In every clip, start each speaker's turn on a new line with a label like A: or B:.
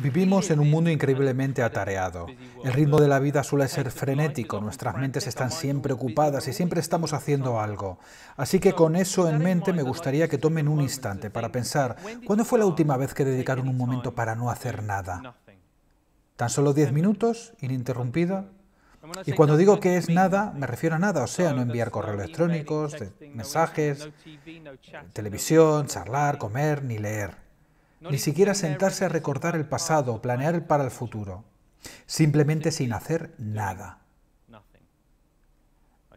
A: Vivimos en un mundo increíblemente atareado. El ritmo de la vida suele ser frenético, nuestras mentes están siempre ocupadas y siempre estamos haciendo algo. Así que con eso en mente me gustaría que tomen un instante para pensar, ¿cuándo fue la última vez que dedicaron un momento para no hacer nada? ¿Tan solo 10 minutos, ininterrumpido? Y cuando digo que es nada, me refiero a nada, o sea, no enviar correos electrónicos, mensajes, televisión, charlar, comer, ni leer ni siquiera sentarse a recordar el pasado o planear para el futuro, simplemente sin hacer nada.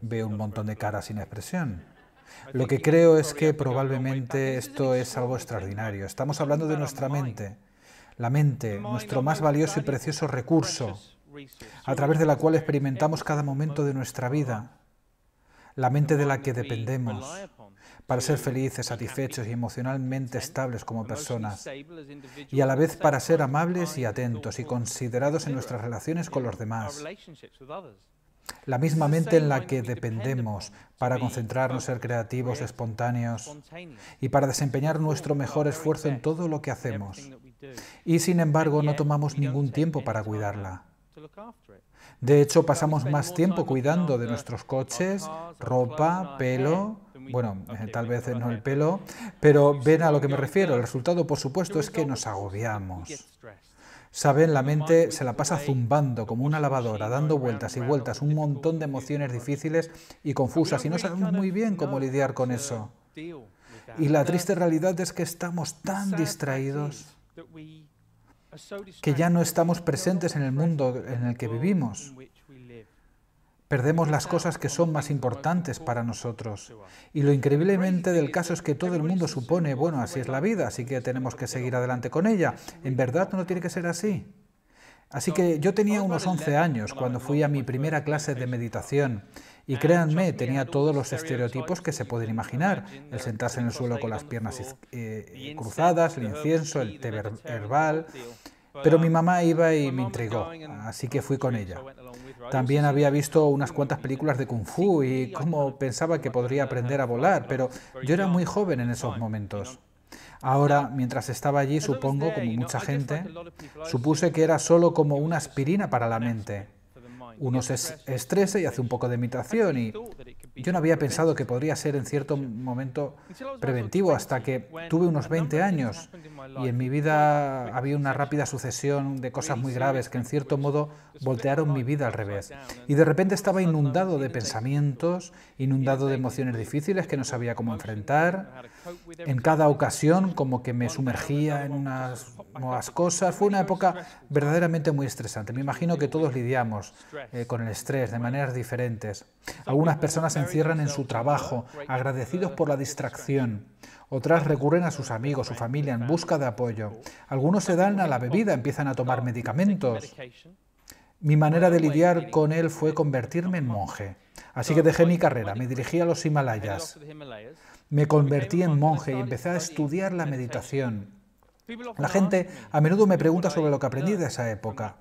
A: Veo un montón de caras sin expresión. Lo que creo es que probablemente esto es algo extraordinario. Estamos hablando de nuestra mente, la mente, nuestro más valioso y precioso recurso, a través de la cual experimentamos cada momento de nuestra vida, la mente de la que dependemos, para ser eh, felices, satisfechos y emocionalmente estables como personas, y a la vez para ser amables y atentos y considerados en nuestras relaciones con los eh, demás. La misma mente en la que dependemos para concentrarnos, ser creativos, espontáneos y para desempeñar nuestro mejor esfuerzo en todo lo que hacemos. Y sin embargo no tomamos ningún tiempo para cuidarla. De hecho, pasamos más tiempo cuidando de nuestros coches, ropa, pelo, bueno, eh, tal vez eh, no el pelo, pero ven a lo que me refiero. El resultado, por supuesto, es que nos agobiamos. Saben, la mente se la pasa zumbando como una lavadora, dando vueltas y vueltas, un montón de emociones difíciles y confusas, y no sabemos muy bien cómo lidiar con eso. Y la triste realidad es que estamos tan distraídos que ya no estamos presentes en el mundo en el que vivimos. Perdemos las cosas que son más importantes para nosotros. Y lo increíblemente del caso es que todo el mundo supone, bueno, así es la vida, así que tenemos que seguir adelante con ella. En verdad no tiene que ser así. Así que yo tenía unos 11 años cuando fui a mi primera clase de meditación. Y créanme, tenía todos los estereotipos que se pueden imaginar. El sentarse en el suelo con las piernas eh, cruzadas, el incienso, el té herbal, pero mi mamá um, iba y me intrigó, así que fui con ella. También había visto unas cuantas películas de kung fu y cómo pensaba que podría aprender a volar, pero yo era muy joven en esos momentos. Ahora, mientras estaba allí, supongo, como mucha gente, supuse que era solo como una aspirina para la mente. Uno se estresa y hace un poco de imitación y yo no había pensado que podría ser en cierto momento preventivo hasta que tuve unos 20 años y en mi vida había una rápida sucesión de cosas muy graves que en cierto modo voltearon mi vida al revés. Y de repente estaba inundado de pensamientos, inundado de emociones difíciles que no sabía cómo enfrentar. En cada ocasión como que me sumergía en unas nuevas cosas. Fue una época verdaderamente muy estresante. Me imagino que todos lidiamos eh, con el estrés de maneras diferentes. Algunas personas se encierran en su trabajo, agradecidos por la distracción otras recurren a sus amigos, su familia, en busca de apoyo. Algunos se dan a la bebida, empiezan a tomar medicamentos. Mi manera de lidiar con él fue convertirme en monje. Así que dejé mi carrera, me dirigí a los Himalayas. Me convertí en monje y empecé a estudiar la meditación. La gente a menudo me pregunta sobre lo que aprendí de esa época.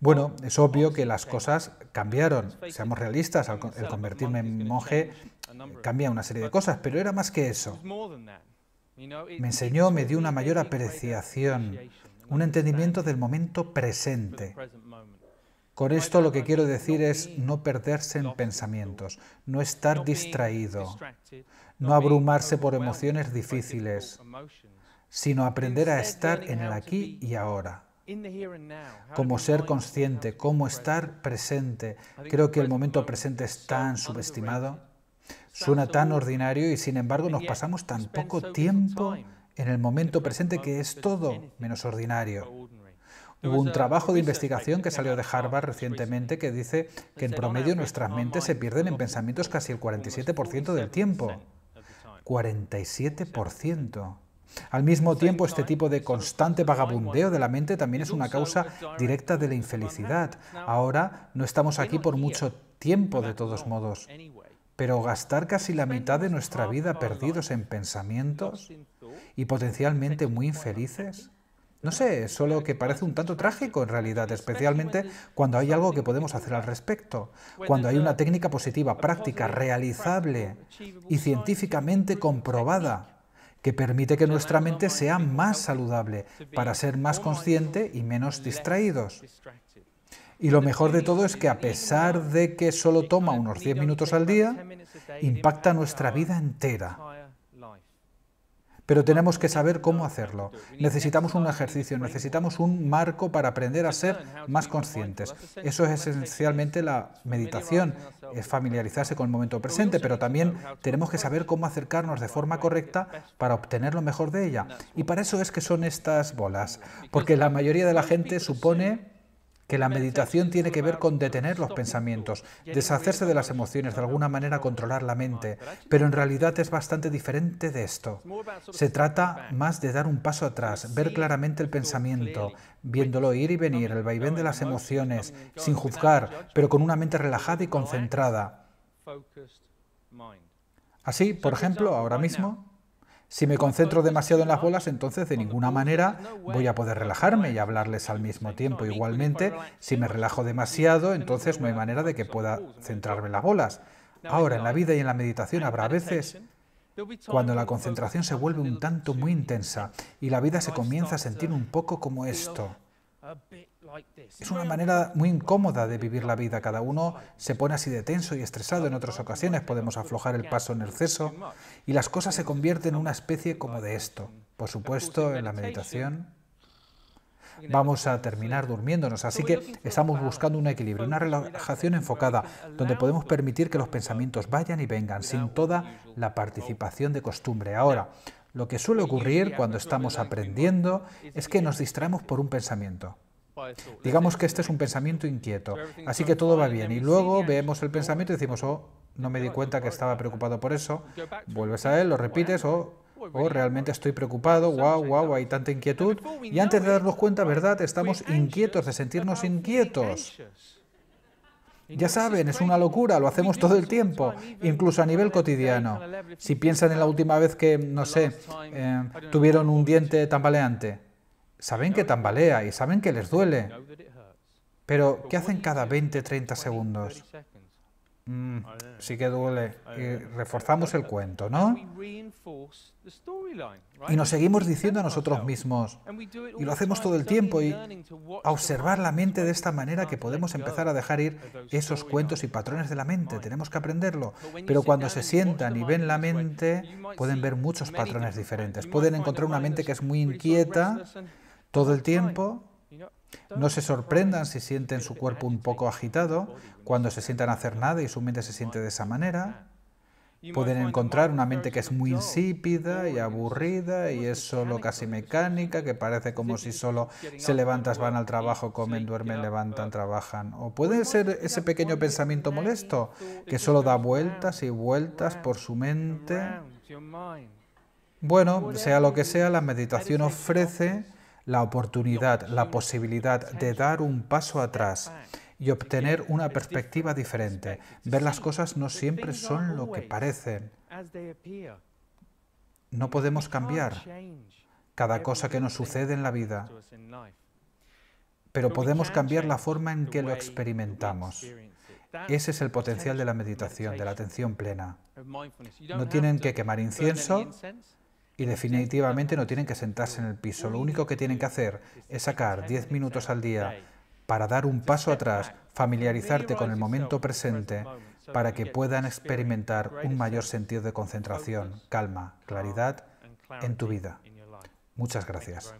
A: Bueno, es obvio que las cosas cambiaron. Seamos realistas, el convertirme en monje Cambia una serie de cosas, pero era más que eso. Me enseñó, me dio una mayor apreciación, un entendimiento del momento presente. Con esto lo que quiero decir es no perderse en pensamientos, no estar distraído, no abrumarse por emociones difíciles, sino aprender a estar en el aquí y ahora. Como ser consciente, cómo estar presente. Creo que el momento presente es tan subestimado. Suena tan ordinario y sin embargo nos pasamos tan poco tiempo en el momento presente que es todo menos ordinario. Hubo un trabajo de investigación que salió de Harvard recientemente que dice que en promedio nuestras mentes se pierden en pensamientos casi el 47% del tiempo. 47%. Al mismo tiempo, este tipo de constante vagabundeo de la mente también es una causa directa de la infelicidad. Ahora no estamos aquí por mucho tiempo, de todos modos. Pero gastar casi la mitad de nuestra vida perdidos en pensamientos y potencialmente muy infelices, no sé, solo que parece un tanto trágico en realidad, especialmente cuando hay algo que podemos hacer al respecto, cuando hay una técnica positiva, práctica, realizable y científicamente comprobada que permite que nuestra mente sea más saludable para ser más consciente y menos distraídos. Y lo mejor de todo es que a pesar de que solo toma unos 10 minutos al día, impacta nuestra vida entera. Pero tenemos que saber cómo hacerlo. Necesitamos un ejercicio, necesitamos un marco para aprender a ser más conscientes. Eso es esencialmente la meditación, es familiarizarse con el momento presente, pero también tenemos que saber cómo acercarnos de forma correcta para obtener lo mejor de ella. Y para eso es que son estas bolas, porque la mayoría de la gente supone que la meditación tiene que ver con detener los pensamientos, deshacerse de las emociones, de alguna manera controlar la mente, pero en realidad es bastante diferente de esto. Se trata más de dar un paso atrás, ver claramente el pensamiento, viéndolo ir y venir, el vaivén de las emociones, sin juzgar, pero con una mente relajada y concentrada. Así, por ejemplo, ahora mismo, si me concentro demasiado en las bolas, entonces de ninguna manera voy a poder relajarme y hablarles al mismo tiempo. Igualmente, si me relajo demasiado, entonces no hay manera de que pueda centrarme en las bolas. Ahora, en la vida y en la meditación habrá veces cuando la concentración se vuelve un tanto muy intensa y la vida se comienza a sentir un poco como esto. Es una manera muy incómoda de vivir la vida. Cada uno se pone así de tenso y estresado. En otras ocasiones podemos aflojar el paso en el exceso y las cosas se convierten en una especie como de esto. Por supuesto, en la meditación vamos a terminar durmiéndonos. Así que estamos buscando un equilibrio, una relajación enfocada, donde podemos permitir que los pensamientos vayan y vengan sin toda la participación de costumbre. Ahora, lo que suele ocurrir cuando estamos aprendiendo es que nos distraemos por un pensamiento. Digamos que este es un pensamiento inquieto, así que todo va bien y luego vemos el pensamiento y decimos, oh, no me di cuenta que estaba preocupado por eso, vuelves a él, lo repites o, oh, oh, realmente estoy preocupado, wow, wow, hay tanta inquietud. Y antes de darnos cuenta, ¿verdad? Estamos inquietos de sentirnos inquietos. Ya saben, es una locura, lo hacemos todo el tiempo, incluso a nivel cotidiano. Si piensan en la última vez que, no sé, eh, tuvieron un diente tambaleante, saben que tambalea y saben que les duele. Pero, ¿qué hacen cada 20, 30 segundos? Mm, sí que duele. Y reforzamos el cuento, ¿no? Y nos seguimos diciendo a nosotros mismos, y lo hacemos todo el tiempo, y observar la mente de esta manera que podemos empezar a dejar ir esos cuentos y patrones de la mente, tenemos que aprenderlo. Pero cuando se sientan y ven la mente, pueden ver muchos patrones diferentes. Pueden encontrar una mente que es muy inquieta todo el tiempo, no se sorprendan si sienten su cuerpo un poco agitado, cuando se sientan a hacer nada y su mente se siente de esa manera. Pueden encontrar una mente que es muy insípida y aburrida y es solo casi mecánica, que parece como si solo se levantas, van al trabajo, comen, duermen, levantan, trabajan. O puede ser ese pequeño pensamiento molesto que solo da vueltas y vueltas por su mente. Bueno, sea lo que sea, la meditación ofrece la oportunidad, la posibilidad de dar un paso atrás y obtener una perspectiva diferente. Ver las cosas no siempre son lo que parecen. No podemos cambiar cada cosa que nos sucede en la vida, pero podemos cambiar la forma en que lo experimentamos. Ese es el potencial de la meditación, de la atención plena. No tienen que quemar incienso, y definitivamente no tienen que sentarse en el piso. Lo único que tienen que hacer es sacar 10 minutos al día para dar un paso atrás, familiarizarte con el momento presente, para que puedan experimentar un mayor sentido de concentración, calma, claridad en tu vida. Muchas gracias.